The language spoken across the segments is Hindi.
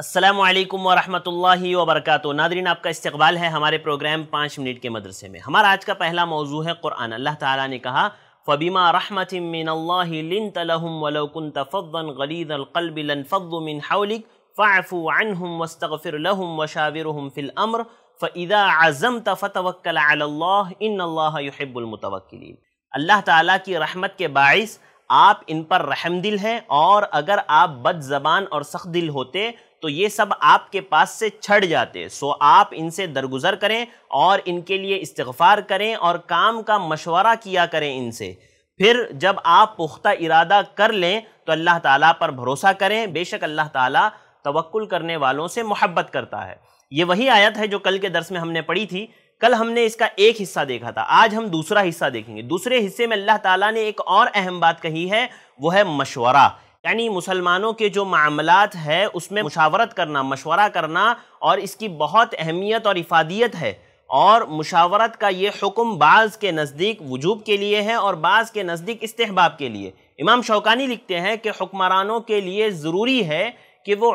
असलम वरहमल वबरक नादरीन आपका इस्तबाल है हमारे प्रोग्राम पाँच मिनट के मदरसे में हमारा आज का पहला मौजू है क़ुरान अल्लाह ताला ने कहा फ़बीमा रहमत मिनल्लाम वलकुन तफ़न गलीद अलकलबिलफ़ु हौलिक फ़ाफ़ू अनहम वस्तफ़िर वशाविर वशाविरहम फ़िल अम्र फ़ैदा आज़म तफ़तवक्ल इन युहब्बुलमतवक्लिन अल्लाह ताला की रहमत के बायस आप इन पर रहम दिल हैं और अगर आप बद जबान और सख्त दिल होते तो ये सब आपके पास से छट जाते सो आप इनसे दरगुजर करें और इनके लिए इस्तफ़ार करें और काम का मशवरा किया करें इनसे फिर जब आप पुख्ता इरादा कर लें तो अल्लाह ताला पर भरोसा करें बेशक अल्लाह ताला तवक्ल करने वालों से मोहब्बत करता है ये वही आयत है जो कल के दर्स में हमने पढ़ी थी कल हमने इसका एक हिस्सा देखा था आज हम दूसरा हिस्सा देखेंगे दूसरे हिस्से में अल्लाह ताला ने एक और अहम बात कही है वो है मशवरा यानी मुसलमानों के जो मामलात है उसमें मुशावरत करना मशवरा करना और इसकी बहुत अहमियत और इफादियत है और मुशावरत का ये हुक्म बाज़ के नज़दीक वजूब के लिए है और बाज़ के नज़दीक इस्तेहबाब के लिए इमाम शौकानी लिखते हैं कि हुक्मरानों के लिए ज़रूरी है कि वो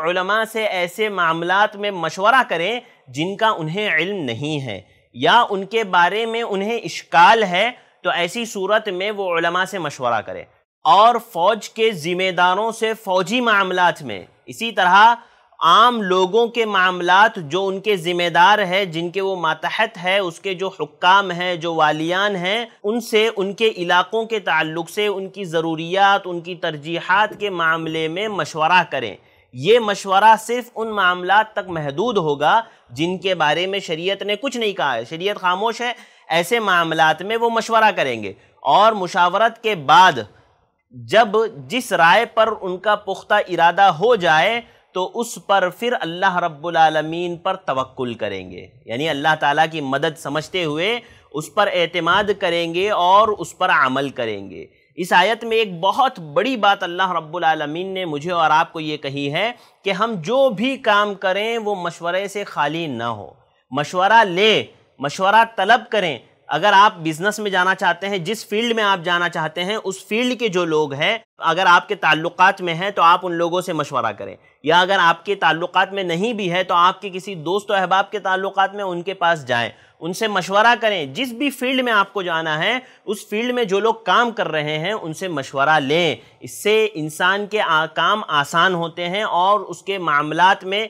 से ऐसे मामलात में मशवरा करें जिनका उन्हें इल्म नहीं है या उनके बारे में उन्हें इश्काल है तो ऐसी सूरत में वो उलमा से मशवरा करें और फौज के ज़िम्मेदारों से फौजी मामला में इसी तरह आम लोगों के मामला जो उनके ज़िम्मेदार है जिनके वो मातहत है उसके जो हुक्काम हैं जो वालियान हैं उनसे उनके इलाक़ों के ताल्लुक से उनकी ज़रूरियात उनकी तरजीहत के मामले में मशवरा करें ये मशवरा सिर्फ उन मामला तक महदूद होगा जिनके बारे में शरीयत ने कुछ नहीं कहा है शरीयत खामोश है ऐसे मामला में वो मशवरा करेंगे और मुशावरत के बाद जब जिस राय पर उनका पुख्ता इरादा हो जाए तो उस पर फिर अल्लाह रब्बुलमीन पर तवक्ल करेंगे यानी अल्लाह ताला की मदद समझते हुए उस पर एतमाद करेंगे और उस पर अमल करेंगे इस आयत में एक बहुत बड़ी बात अल्लाह रब्बुल आलमीन ने मुझे और आपको ये कही है कि हम जो भी काम करें वो मशवरे से खाली ना हो मशवरा ले मशवरा तलब करें अगर आप बिज़नेस में जाना चाहते हैं जिस फील्ड में आप जाना चाहते हैं उस फील्ड के जो लोग हैं अगर आपके ताल्लुकात में हैं तो आप उन लोगों से मशवरा करें या अगर आपके ताल्लुकात में नहीं भी है तो आपके किसी दोस्त अहबाब के ताल्लुकात में उनके पास जाएं उनसे मशवरा करें जिस भी फील्ड में आपको जाना है उस फील्ड में जो लोग काम कर रहे हैं उनसे मशवरा लें इससे इंसान के आ, काम आसान होते हैं और उसके मामलात में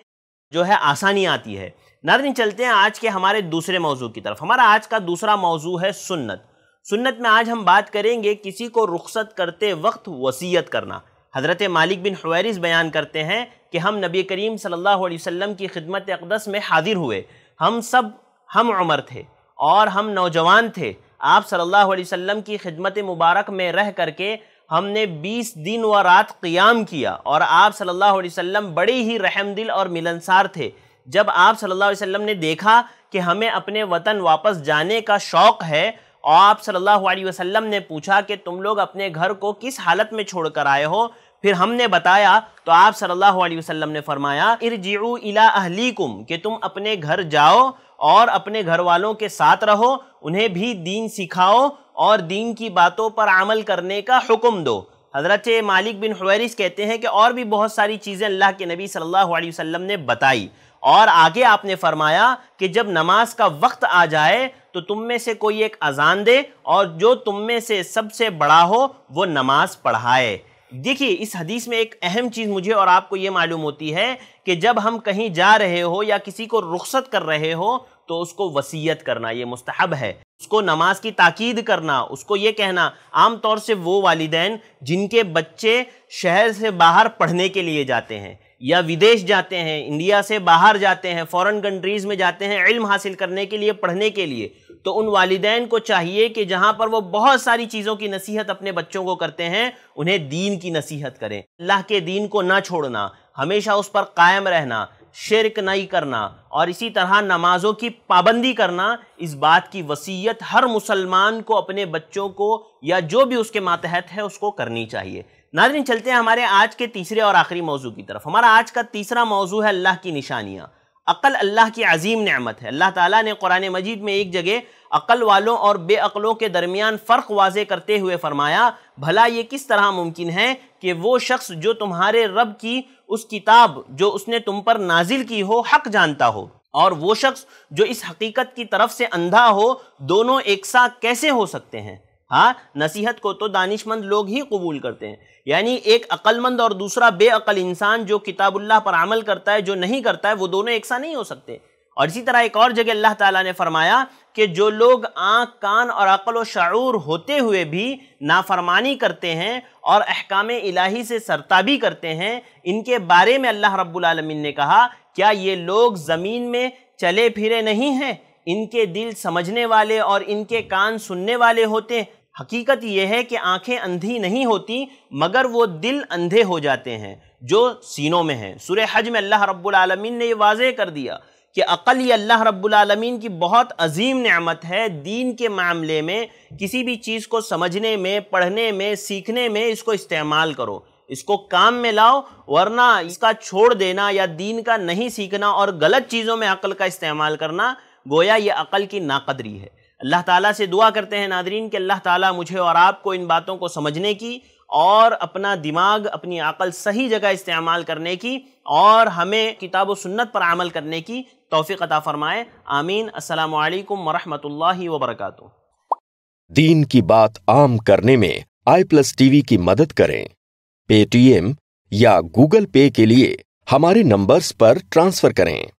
जो है आसानी आती है नर्न चलते हैं आज के हमारे दूसरे मौजू की तरफ हमारा आज का दूसरा मौजू है सुन्नत सुन्नत में आज हम बात करेंगे किसी को रुख्सत करते वक्त वसीयत करना हज़रत मालिक बिन हवैरिस बयान करते हैं कि हम नबी करीम सल्लल्लाहु अलैहि वसल्लम की खिदमत अकदस में हाजिर हुए हम सब हम उमर थे और हम नौजवान थे आप सल्लल्लाहु अलैहि वसल्लम की खिदमत मुबारक में रह करके हमने 20 दिन व रात क़याम किया और आप सल्लल्लाहु अलैहि वसल्लम बड़े ही रहमदिल और मिलनसार थे जब आप सल्लल्लाहु अलैहि वसल्लम ने देखा कि हमें अपने वतन वापस जाने का शौक़ है और आप सल्लल्लाहु अलैहि वसल्लम ने पूछा कि तुम लोग अपने घर को किस हालत में छोड़ कर आए हो फिर हमने बताया तो आप सल्लल्लाहु अलैहि वसल्लम ने फरमाया इरजिउ इला अहलीकुम कि तुम अपने घर जाओ और अपने घर वालों के साथ रहो उन्हें भी दीन सिखाओ और दीन की बातों पर अमल करने का हुक्म दो हज़रत मालिक बिन हवैरिस कहते हैं कि और भी बहुत सारी चीज़ें अल्लाह के नबी सल्लल्लाहु अलैहि वसल्लम ने बताई और आगे आपने फरमाया कि जब नमाज का वक्त आ जाए तो तुम में से कोई एक अजान दे और जो तुम में से सबसे बड़ा हो वो नमाज पढ़ाए देखिए इस हदीस में एक अहम चीज़ मुझे और आपको ये मालूम होती है कि जब हम कहीं जा रहे हो या किसी को रुख्सत कर रहे हो तो उसको वसीयत करना ये मुस्तहब है उसको नमाज की ताकीद करना उसको ये कहना आमतौर से वो वालदेन जिनके बच्चे शहर से बाहर पढ़ने के लिए जाते हैं या विदेश जाते हैं इंडिया से बाहर जाते हैं फॉरेन कंट्रीज़ में जाते हैं इल्म हासिल करने के लिए पढ़ने के लिए तो उन वालदेन को चाहिए कि जहाँ पर वो बहुत सारी चीज़ों की नसीहत अपने बच्चों को करते हैं उन्हें दीन की नसीहत करें अल्लाह के दीन को ना छोड़ना हमेशा उस पर कायम रहना शिरक नहीं करना और इसी तरह नमाज़ों की पाबंदी करना इस बात की वसीयत हर मुसलमान को अपने बच्चों को या जो भी उसके मातहत है उसको करनी चाहिए नाजरीन चलते हैं हमारे आज के तीसरे और आखिरी मौजू की तरफ हमारा आज का तीसरा मौजू है अल्लाह की निशानियाँ अक़ल अल्लाह की अजीम नमत है अल्लाह ताला ने कुरान मजीद में एक जगह अक़ल वालों और बेअलों के दरमियान फ़र्क वाजे करते हुए फरमाया भला ये किस तरह मुमकिन है कि वो शख्स जो तुम्हारे रब की उस किताब जो उसने तुम पर नाजिल की हो हक जानता हो और वो शख्स जो इस हकीकत की तरफ से अंधा हो दोनों एक साथ कैसे हो सकते हैं हाँ नसीहत को तो दानिशमंद लोग ही कबूल करते हैं यानी एक अक्लमंद और दूसरा बेअल इंसान जो किताबुल्लाह पर अमल करता है जो नहीं करता है वो दोनों एक सा नहीं हो सकते और इसी तरह एक और जगह अल्लाह ताला ने फरमाया कि जो लोग आँख कान और अक़ल व शूर होते हुए भी नाफरमानी करते हैं और अहकाम इलाही से सरताबी करते हैं इनके बारे में अल्लाह रब्बुल रबालमीन ने कहा क्या ये लोग ज़मीन में चले फिरे नहीं हैं इनके दिल समझने वाले और इनके कान सुनने वाले होते हकीकत यह है कि आंखें अंधी नहीं होती मगर वो दिल अंधे हो जाते हैं जो सीनों में हैं सुर हज में अल्लाह रब्बुल ने यह वाजे कर दिया कि अक़ल ये अल्लाह रब्बुलमीन की बहुत अजीम न्यामत है दीन के मामले में किसी भी चीज़ को समझने में पढ़ने में सीखने में इसको इस्तेमाल करो इसको काम में लाओ वरना इसका छोड़ देना या दीन का नहीं सीखना और गलत चीज़ों में अक़ल का इस्तेमाल करना गोया ये अक़ल की नाकदरी है अल्लाह ताला से दुआ करते हैं नादरीन कि अल्लाह ताला मुझे और आपको इन बातों को समझने की और अपना दिमाग अपनी अक़ल सही जगह इस्तेमाल करने की और हमें किताब सुन्नत पर अमल करने की तोफ़ी अता फ़रमाए आमीन असलकम वरहमल वबरक दीन की बात आम करने में आई प्लस टीवी की मदद करें पेटीएम या गूगल पे के लिए हमारे नंबर्स पर ट्रांसफ़र करें